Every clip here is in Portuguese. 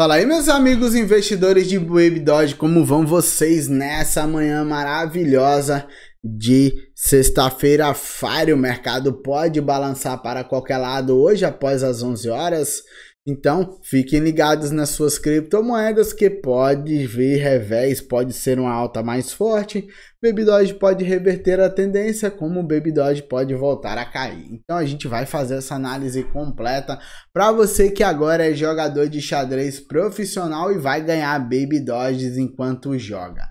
Fala aí, meus amigos investidores de Baby Dodge, como vão vocês nessa manhã maravilhosa de sexta-feira? Fire, o mercado pode balançar para qualquer lado hoje após as 11 horas. Então, fiquem ligados nas suas criptomoedas que pode vir revés, pode ser uma alta mais forte, Baby Doge pode reverter a tendência, como o Baby Doge pode voltar a cair. Então a gente vai fazer essa análise completa para você que agora é jogador de xadrez profissional e vai ganhar Baby Doges enquanto joga.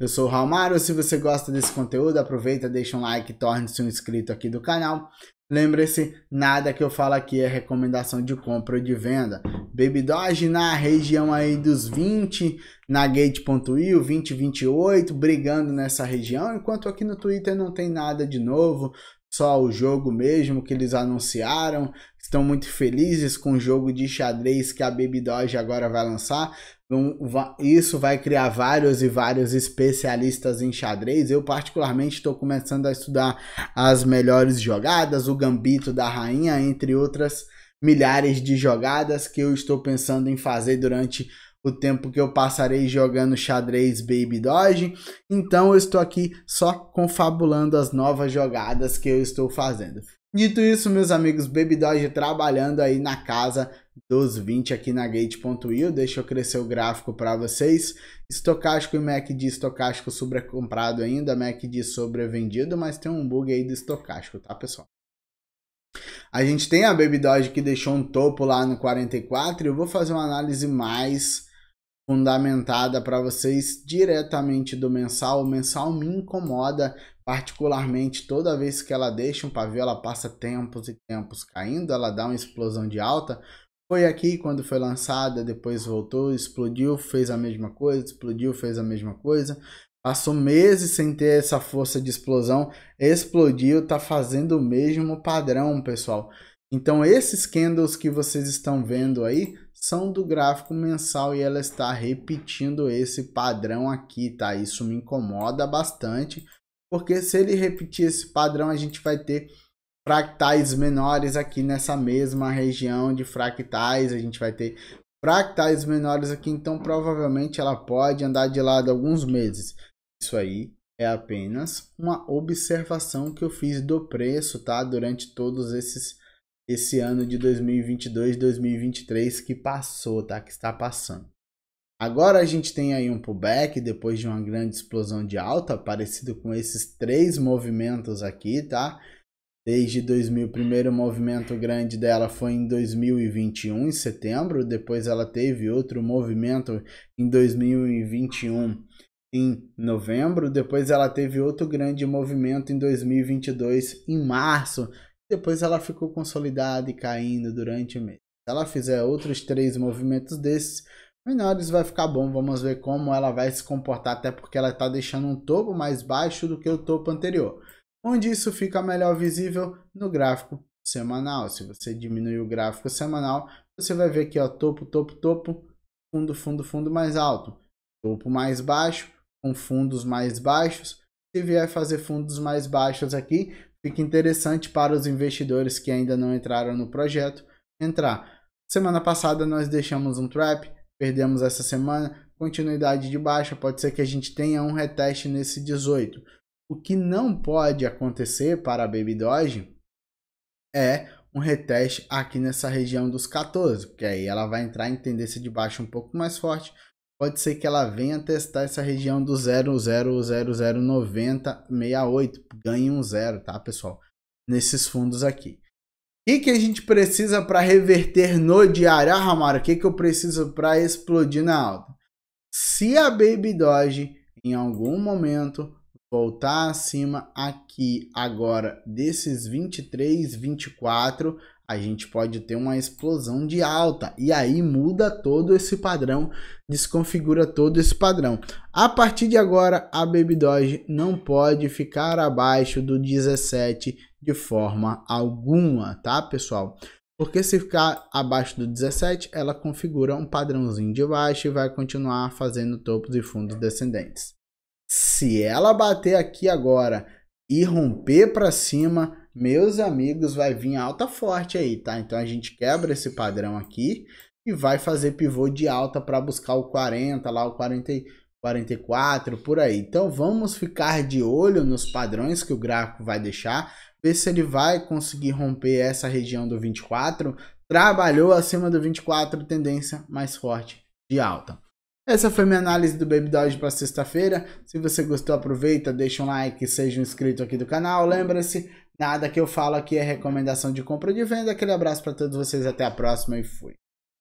Eu sou o Raul Mário, se você gosta desse conteúdo, aproveita, deixa um like, torne-se um inscrito aqui do canal. Lembre-se, nada que eu falo aqui é recomendação de compra ou de venda. Baby Doge na região aí dos 20, na Gate.io, 20, 28, brigando nessa região, enquanto aqui no Twitter não tem nada de novo só o jogo mesmo que eles anunciaram. Estão muito felizes com o jogo de xadrez que a Baby Doge agora vai lançar. Isso vai criar vários e vários especialistas em xadrez. Eu, particularmente, estou começando a estudar as melhores jogadas, o gambito da rainha, entre outras milhares de jogadas que eu estou pensando em fazer durante o tempo que eu passarei jogando xadrez Baby Doge. Então eu estou aqui só confabulando as novas jogadas que eu estou fazendo. Dito isso, meus amigos, Baby Doge trabalhando aí na casa dos 20 aqui na Gate.io. Deixa eu crescer o gráfico para vocês. Estocástico e MACD estocástico sobrecomprado ainda, MACD sobrevendido, mas tem um bug aí do estocástico, tá, pessoal? A gente tem a Baby Doge que deixou um topo lá no 44 e eu vou fazer uma análise mais fundamentada para vocês diretamente do mensal. O mensal me incomoda particularmente toda vez que ela deixa um pavio, ela passa tempos e tempos caindo, ela dá uma explosão de alta. Foi aqui quando foi lançada, depois voltou, explodiu, fez a mesma coisa, explodiu, fez a mesma coisa. Passou meses sem ter essa força de explosão, explodiu, tá fazendo o mesmo padrão, pessoal. Então esses candles que vocês estão vendo aí são do gráfico mensal e ela está repetindo esse padrão aqui, tá? Isso me incomoda bastante, porque se ele repetir esse padrão, a gente vai ter fractais menores aqui nessa mesma região de fractais, a gente vai ter fractais menores aqui, então provavelmente ela pode andar de lado alguns meses. Isso aí é apenas uma observação que eu fiz do preço, tá? Durante todos esses esse ano de 2022, 2023 que passou, tá? Que está passando. Agora a gente tem aí um pullback depois de uma grande explosão de alta, parecido com esses três movimentos aqui, tá? Desde 2000, o primeiro movimento grande dela foi em 2021, em setembro. Depois ela teve outro movimento em 2021, em novembro. Depois ela teve outro grande movimento em 2022, em março. Depois ela ficou consolidada e caindo durante o mês. Se ela fizer outros três movimentos desses, menores vai ficar bom. Vamos ver como ela vai se comportar, até porque ela está deixando um topo mais baixo do que o topo anterior. Onde isso fica melhor visível no gráfico semanal. Se você diminuir o gráfico semanal, você vai ver aqui, ó, topo, topo, topo, fundo, fundo, fundo mais alto. Topo mais baixo, com fundos mais baixos. Se vier fazer fundos mais baixos aqui, fica interessante para os investidores que ainda não entraram no projeto entrar. Semana passada nós deixamos um trap, perdemos essa semana, continuidade de baixa, pode ser que a gente tenha um reteste nesse 18. O que não pode acontecer para a Baby Doge é um reteste aqui nessa região dos 14, porque aí ela vai entrar em tendência de baixa um pouco mais forte, pode ser que ela venha testar essa região do 00009068. ganhe um zero, tá, pessoal? Nesses fundos aqui. O que, que a gente precisa para reverter no diário? Ah, Ramara, o que, que eu preciso para explodir na alta? Se a Baby Doge em algum momento voltar acima aqui agora desses 23, 24, a gente pode ter uma explosão de alta. E aí muda todo esse padrão, desconfigura todo esse padrão. A partir de agora, a Baby Doge não pode ficar abaixo do 17 de forma alguma, tá, pessoal? Porque se ficar abaixo do 17, ela configura um padrãozinho de baixo e vai continuar fazendo topos e fundos descendentes. Se ela bater aqui agora e romper para cima, meus amigos, vai vir alta forte aí, tá? Então a gente quebra esse padrão aqui e vai fazer pivô de alta para buscar o 40, lá o 40, 44, por aí. Então vamos ficar de olho nos padrões que o gráfico vai deixar, ver se ele vai conseguir romper essa região do 24. Trabalhou acima do 24, tendência mais forte de alta. Essa foi minha análise do Baby Doge para sexta-feira. Se você gostou, aproveita, deixa um like, seja um inscrito aqui do canal. Lembra-se, Nada que eu falo aqui é recomendação de compra ou de venda. Aquele abraço para todos vocês, até a próxima e fui.